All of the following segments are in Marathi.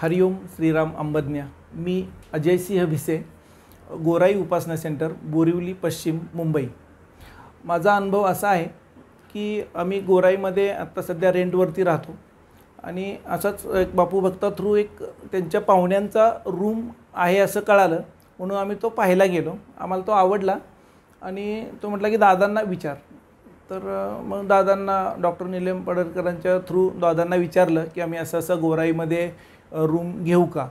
हरिओम श्रीराम अंबज्ञा मी अजय सिंह भिसे गोराई उपासना सेंटर बोरिवली पश्चिम मुंबई माझा अनुभव असा आहे की आम्ही गोराईमध्ये आत्ता सध्या रेंटवरती राहतो आणि असाच एक बापू भक्ता थ्रू एक त्यांच्या पाहुण्यांचा रूम आहे असं कळालं म्हणून आम्ही तो पाहायला गेलो आम्हाला तो आवडला आणि तो म्हटला की दादांना विचार तर मग दादांना डॉक्टर निलेम पडरकरांच्या थ्रू दादांना विचारलं की आम्ही असं असं गोराईमध्ये रूम घेऊ का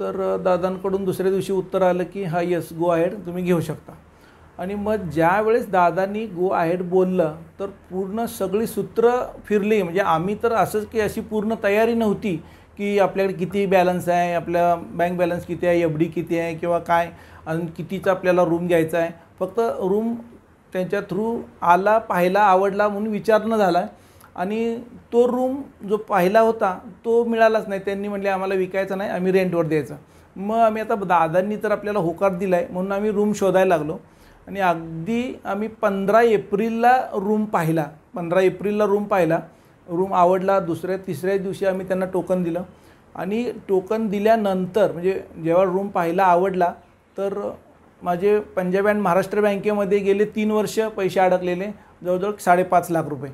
तर दादांकडून दुसऱ्या दिवशी उत्तर आलं की हा यस गो आहेड तुम्ही घेऊ शकता आणि मग ज्या वेळेस दादांनी गो आहेड बोललं तर पूर्ण सगळी सूत्र फिरली म्हणजे आम्ही तर असंच की अशी पूर्ण तयारी नव्हती की आपल्याकडे किती बॅलन्स आहे आपल्या बँक बॅलन्स किती आहे एफ डी किती आहे किंवा काय आणि कितीचा आपल्याला रूम घ्यायचा आहे फक्त रूम त्यांच्या थ्रू आला पाहिला आवडला म्हणून विचारणं झाला आणि तो रूम जो पाहिला होता तो मिळालाच नाही त्यांनी म्हटले आम्हाला विकायचा नाही आम्ही रेंटवर द्यायचा मग आम्ही आता दादांनी तर आपल्याला होकार दिला आहे म्हणून आम्ही रूम शोधायला लागलो आणि अगदी आम्ही पंधरा एप्रिलला रूम पाहिला पंधरा एप्रिलला रूम पाहिला रूम आवडला दुसऱ्या तिसऱ्या दिवशी आम्ही त्यांना टोकन दिलं आणि टोकन दिल्यानंतर म्हणजे जेव्हा रूम पाहिला आवडला तर माझे पंजाब अँड महाराष्ट्र बँकेमध्ये गेले तीन वर्ष पैसे अडकलेले जवळजवळ साडेपाच लाख रुपये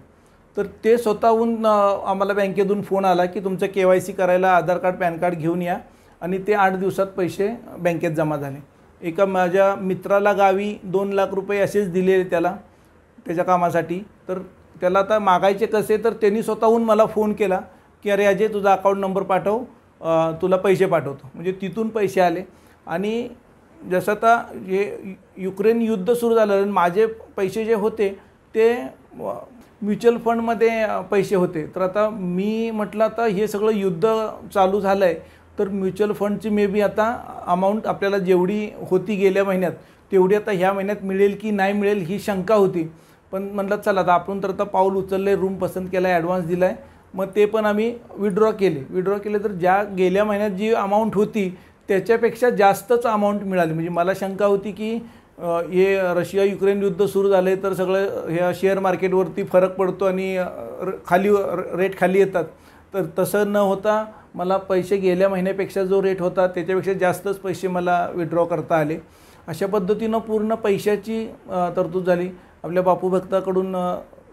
तर ते स्वतःहून आम्हाला बँकेतून फोन आला की तुमचं के वाय सी करायला आधार कार्ड पॅन कार्ड घेऊन या आणि ते आठ दिवसात पैसे बँकेत जमा झाले एका माझ्या मित्राला गावी दोन लाख रुपये असेच दिले त्याला त्याच्या कामासाठी तर त्याला आता मागायचे कसे तर त्यांनी स्वतःहून मला फोन केला की अरे अजय तुझा अकाउंट नंबर पाठव तुला पैसे पाठवतो म्हणजे तिथून पैसे आले आणि जसं आता हे युक्रेन युद्ध सुरू झालं माझे पैसे जे होते ते म्युच्युअल फंडमध्ये पैसे होते तर आता मी म्हटलं आता हे सगळं युद्ध चालू झालं आहे तर म्युच्युअल फंडची मे बी आता अमाऊंट आपल्याला जेवढी होती गेल्या महिन्यात तेवढी आता ह्या महिन्यात मिळेल की नाही मिळेल ही शंका होती पण म्हटलं चला आता आपण तर आता पाऊल उचलले रूम पसंत केला आहे ॲडव्हान्स दिला आहे मग ते पण आम्ही विड्रॉ केले विड्रॉ केले तर ज्या गेल्या महिन्यात जी अमाऊंट होती त्याच्यापेक्षा जास्तच अमाऊंट मिळाली म्हणजे मला शंका होती की हे रशिया युक्रेन युद्ध सुरू झाले तर सगळं ह्या शेअर मार्केटवरती फरक पडतो आणि खाली रेट खाली येतात तर तसं न होता मला पैसे गेल्या महिन्यापेक्षा जो रेट होता त्याच्यापेक्षा जास्तच पैसे मला विड्रॉ करता आले अशा पद्धतीनं पूर्ण पैशाची तरतूद झाली आपल्या बापू भक्ताकडून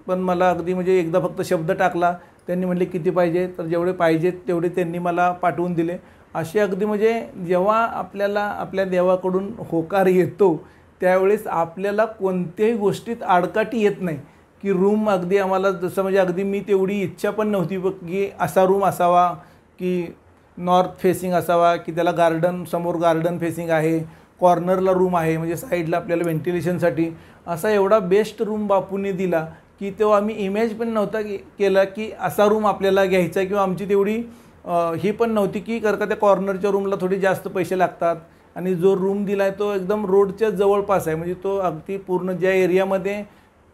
पण मला अगदी म्हणजे एकदा फक्त शब्द टाकला त्यांनी म्हटले किती पाहिजे तर जेवढे पाहिजेत तेवढे त्यांनी मला पाठवून दिले असे अगदी म्हणजे जेव्हा आपल्याला आपल्या देवाकडून होकार येतो त्यावेळेस आपल्याला कोणत्याही गोष्टीत आडकाठी येत नाही की रूम अगदी आम्हाला जसं म्हणजे अगदी मी तेवढी इच्छा पण नव्हती की असा रूम असावा की नॉर्थ फेसिंग असावा की त्याला गार्डन समोर गार्डन फेसिंग आहे कॉर्नरला रूम आहे म्हणजे साईडला आपल्याला व्हेंटिलेशनसाठी असा एवढा बेस्ट रूम बापूंनी दिला की तो आम्ही इमेज पण नव्हता केला की असा रूम आपल्याला घ्यायचा किंवा आमची तेवढी ही पण नव्हती की करता त्या कॉर्नरच्या रूमला थोडी जास्त पैसे लागतात आणि जो रूम दिला आहे तो एकदम रोडच्या जवळपास आहे म्हणजे तो अगदी पूर्ण ज्या एरियामध्ये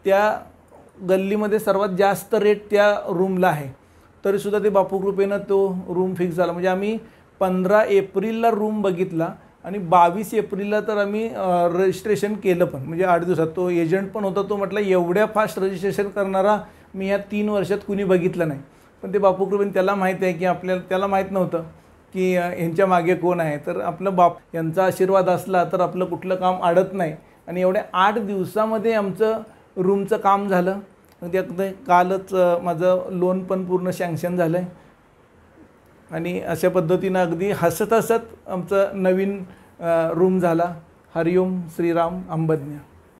त्या गल्लीमध्ये सर्वात जास्त रेट त्या रूमला आहे तरीसुद्धा ते बापू कृपेनं तो रूम फिक्स झाला म्हणजे आम्ही पंधरा एप्रिलला रूम बघितला आणि बावीस एप्रिलला तर आम्ही रजिस्ट्रेशन केलं पण म्हणजे आठ दिवसात तो एजंट पण होता तो म्हटला एवढ्या फास्ट रजिस्ट्रेशन करणारा मी या तीन वर्षात कुणी बघितलं नाही पण ते बापू कृपेन त्याला माहीत आहे की आपल्याला त्याला माहीत नव्हतं की ह्यांच्या मागे कोण आहे तर आपलं बाप यांचा आशीर्वाद असला तर आपलं कुठलं काम अडत नाही आणि एवढ्या आठ दिवसामध्ये आमचं रूमचं काम झालं त्यात कालच माझं लोन पण पूर्ण शँक्शन झालं आहे आणि अशा पद्धतीनं अगदी हसत हसत आमचं नवीन रूम झाला हरिओम श्रीराम अंबज्ञा